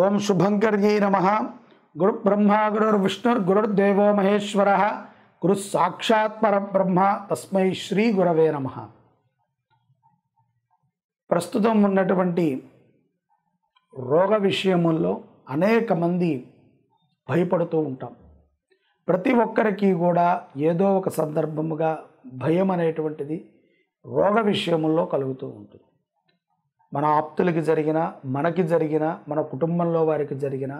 ఓం శుభంకర్యై నమ గురు బ్రహ్మ గురుర్ విష్ణుర్ గురుర్దేవో మహేశ్వర గురు సాక్షాత్ పరబ్రహ్మ తస్మై శ్రీ గురవే నమ ప్రస్తుతం ఉన్నటువంటి రోగ విషయముల్లో అనేక మంది భయపడుతూ ఉంటాం ప్రతి ఒక్కరికి కూడా ఏదో ఒక సందర్భముగా భయం అనేటువంటిది రోగ విషయముల్లో కలుగుతూ ఉంటుంది మన ఆప్తులకి జరిగిన మనకి జరిగిన మన కుటుంబంలో వారికి జరిగిన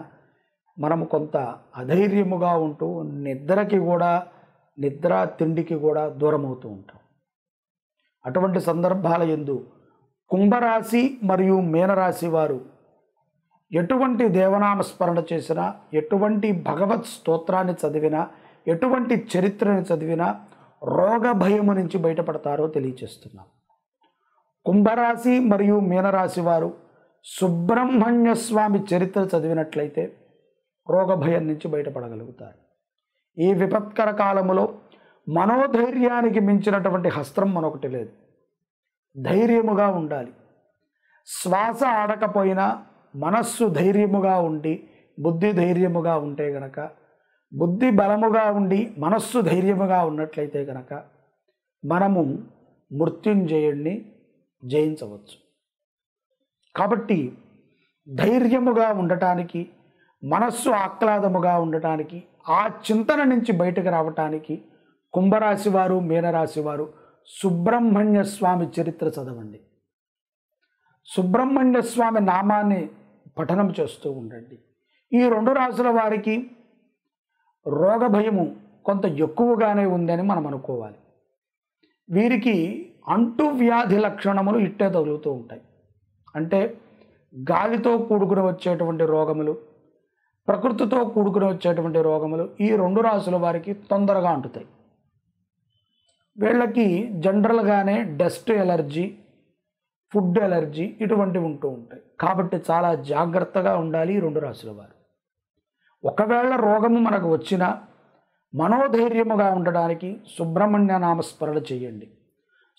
మనము కొంత అధైర్యముగా ఉంటూ నిద్రకి కూడా నిద్ర తిండికి కూడా దూరం అవుతూ ఉంటాం అటువంటి సందర్భాల ఎందు కుంభరాశి మరియు మీనరాశి వారు ఎటువంటి దేవనామ స్మరణ చేసినా ఎటువంటి భగవత్ స్తోత్రాన్ని చదివినా ఎటువంటి చరిత్రని చదివినా రోగ భయము నుంచి బయటపడతారో తెలియచేస్తున్నాం కుంభరాశి మరియు మీనరాశి వారు సుబ్రహ్మణ్య స్వామి చరిత్ర చదివినట్లయితే రోగభయం నుంచి బయటపడగలుగుతారు ఈ విపత్కర కాలములో మనోధైర్యానికి మించినటువంటి హస్త్రం మనొకటి లేదు ధైర్యముగా ఉండాలి శ్వాస ఆడకపోయినా మనస్సు ధైర్యముగా ఉండి బుద్ధి ధైర్యముగా ఉంటే గనక బుద్ధి బలముగా ఉండి మనస్సు ధైర్యముగా ఉన్నట్లయితే గనక మనము మృత్యుంజయుణ్ణి జయించవచ్చు కాబట్టి ధైర్యముగా ఉండటానికి మనస్సు ఆహ్లాదముగా ఉండటానికి ఆ చింతన నుంచి బయటకు రావటానికి కుంభరాశి వారు మీనరాశి వారు సుబ్రహ్మణ్య స్వామి చరిత్ర చదవండి సుబ్రహ్మణ్య స్వామి నామాన్ని పఠనం చేస్తూ ఉండండి ఈ రెండు రాశుల వారికి రోగ భయము కొంత ఎక్కువగానే ఉందని మనం అనుకోవాలి వీరికి వ్యాధి లక్షణములు ఇట్టే తగులుతూ ఉంటాయి అంటే గాలితో కూడుకుని వచ్చేటువంటి రోగములు ప్రకృతితో కూడుకుని వచ్చేటువంటి రోగములు ఈ రెండు రాసుల వారికి తొందరగా అంటుతాయి వీళ్ళకి జనరల్గానే డస్ట్ ఎలర్జీ ఫుడ్ ఎలర్జీ ఇటువంటివి ఉంటూ ఉంటాయి కాబట్టి చాలా జాగ్రత్తగా ఉండాలి ఈ రెండు రాసుల వారు ఒకవేళ రోగము మనకు వచ్చినా మనోధైర్యముగా ఉండడానికి సుబ్రహ్మణ్య నామస్మరణ చేయండి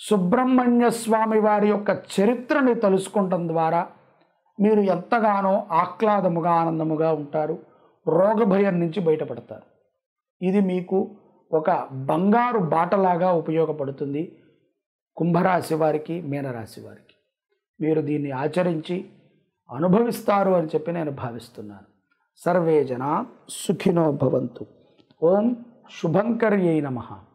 సుబ్రహ్మణ్య స్వామి వారి యొక్క చరిత్రని తెలుసుకోవటం ద్వారా మీరు ఎంతగానో ఆహ్లాదముగా ఆనందముగా ఉంటారు రోగభయం నుంచి బయటపడతారు ఇది మీకు ఒక బంగారు బాటలాగా ఉపయోగపడుతుంది కుంభరాశి వారికి మీనరాశి వారికి మీరు దీన్ని ఆచరించి అనుభవిస్తారు అని చెప్పి నేను భావిస్తున్నాను సర్వే జనా సుఖినో భవంతు ఓం శుభంకర్యై నమ